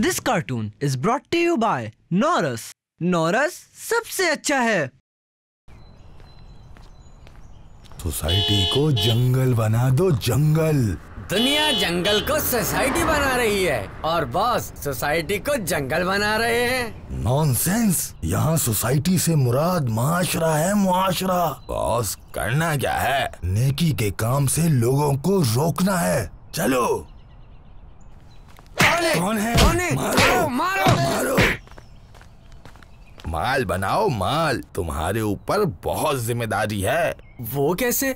This cartoon is brought to you by नॉरस नॉरस सबसे अच्छा है सोसाइटी को जंगल बना दो जंगल दुनिया जंगल को सोसाइटी बना रही है और बॉस सोसाइटी को जंगल बना रहे हैं नॉनसेंस यहाँ सोसाइटी से मुराद मुआशरा है मुआशरा बॉस करना क्या है नेकी के काम से लोगों को रोकना है चलो वाले कौन है कौन है मारो मारो मारो माल बनाओ माल तुम्हारे ऊपर बहुत जिम्मेदारी है वो कैसे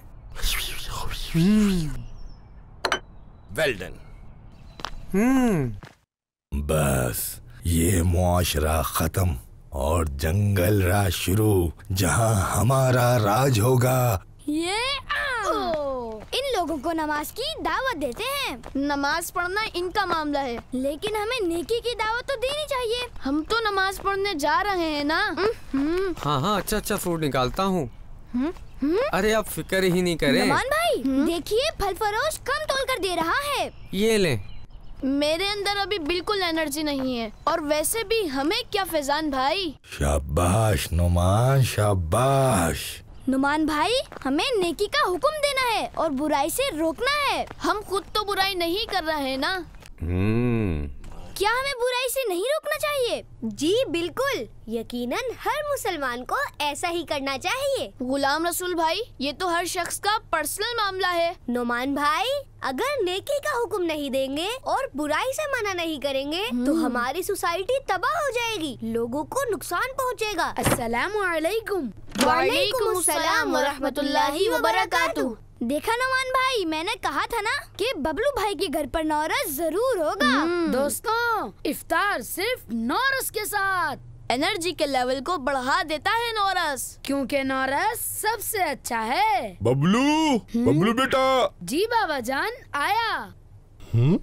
वेल्डन हम्म बस ये मुआशरा खत्म और जंगल राज शुरू जहाँ हमारा राज होगा लोगों को नमाज की दावत देते हैं नमाज पढ़ना इनका मामला है लेकिन हमें नेकी की दावत तो देनी चाहिए हम तो नमाज पढ़ने जा रहे हैं ना हम्म। हाँ हाँ अच्छा अच्छा फ्रूट निकालता हूँ हम्म, हम्म। अरे आप फिक्र ही नहीं करें नमान भाई देखिए फल फरोश कम तोल कर दे रहा है ये ले मेरे अंदर अभी बिल्कुल एनर्जी नहीं है और वैसे भी हमें क्या फैजान भाई शाबाश नुमान शाबाश नुमान भाई हमें नेकी का हुक्म देना है और बुराई से रोकना है हम खुद तो बुराई नहीं कर रहे हैं ना हम्म। क्या हमें बुराई से नहीं रोकना चाहिए जी बिल्कुल यकीनन हर मुसलमान को ऐसा ही करना चाहिए गुलाम रसूल भाई ये तो हर शख्स का पर्सनल मामला है नुमान भाई अगर नेकी का हुक्म नहीं देंगे और बुराई से मना नहीं करेंगे हम्म। तो हमारी सोसाइटी तबाह हो जाएगी लोगों को नुकसान पहुंचेगा अस्सलाम वालेकुम वरक देखा नवान भाई मैंने कहा था ना कि बबलू भाई के घर पर नौरस जरूर होगा हम्म, दोस्तों इफ्तार सिर्फ नौरस के साथ एनर्जी के लेवल को बढ़ा देता है नौरस क्योंकि नौरस सबसे अच्छा है बबलू हम्म। बबलू बेटा जी बाबा जान आया हुँ? हम्म,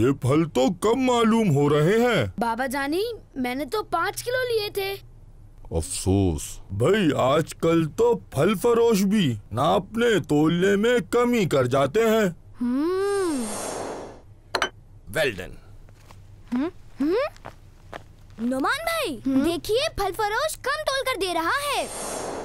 ये फल तो कम मालूम हो रहे हैं बाबा जानी मैंने तो पाँच किलो लिए थे अफसोस भाई आजकल तो फल फरोश भी नापने तोलने में कमी कर जाते हैं well hmm. Done hmm, hmm. नुमान भाई देखिए फल फरोश कम तोल कर दे रहा है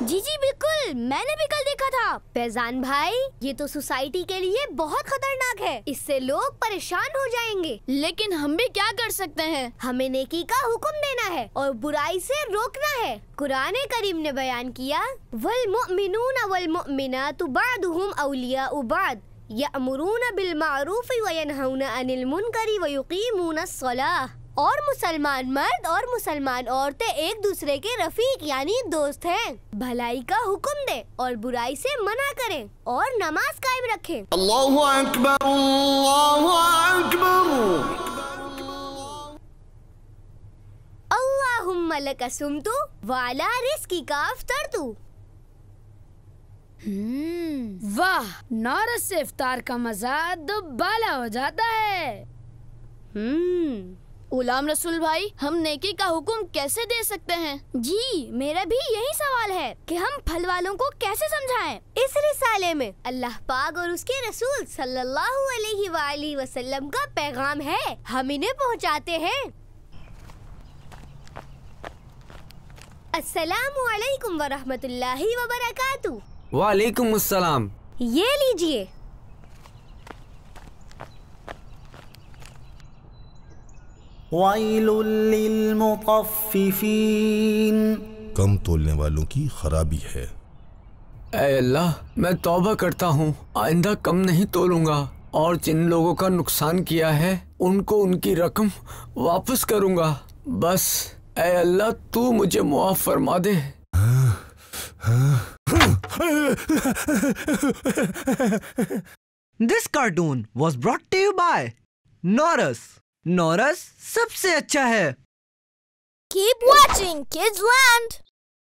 जी जी बिल्कुल मैंने भी कल देखा था फैजान भाई ये तो सोसाइटी के लिए बहुत खतरनाक है इससे लोग परेशान हो जाएंगे लेकिन हम भी क्या कर सकते हैं हमें नेकी का हुक्म देना है और बुराई से रोकना है कुरान करीम ने बयान किया वल मोमिनून वल मोमिना तो बादुम अलिया उबाद यमरून बिल मारूफ वनहउन अनिल मुनकरी वयुकीमून सलाह और मुसलमान मर्द और मुसलमान औरतें एक दूसरे के रफीक यानी दोस्त हैं। भलाई का हुक्म दे और बुराई से मना करें और नमाज कायम रखें। अल्लाह अकबर, अल्लाह अकबर। अल्लाहुम्मा लका सुमतु वाला रिस्की का अफ्तर तू हम्म, वाह नौरस से इफ्तार का मजा दुबाला हो जाता है हम्म गुलाम रसूल भाई हम नेकी का हुक्म कैसे दे सकते हैं जी मेरा भी यही सवाल है कि हम फल वालों को कैसे समझाएं? इस रिसाले में अल्लाह पाक और उसके रसूल सल्लल्लाहु अलैहि वसल्लम का पैगाम है हम इन्हें पहुँचाते हैं अस्सलाम वालेकुम व बरकातहू वालेकुम अस्सलाम ये लीजिए ويل للمطففين कम तोलने वालों की खराबी है ऐ अल्लाह मैं तौबा करता हूँ आइंदा कम नहीं तोलूंगा और जिन लोगों का नुकसान किया है उनको उनकी रकम वापस करूंगा बस ऐ अल्लाह तू मुझे मुआफ फरमा दे this cartoon was brought to you by नॉरस नॉरस सबसे अच्छा है Keep watching Kids Land!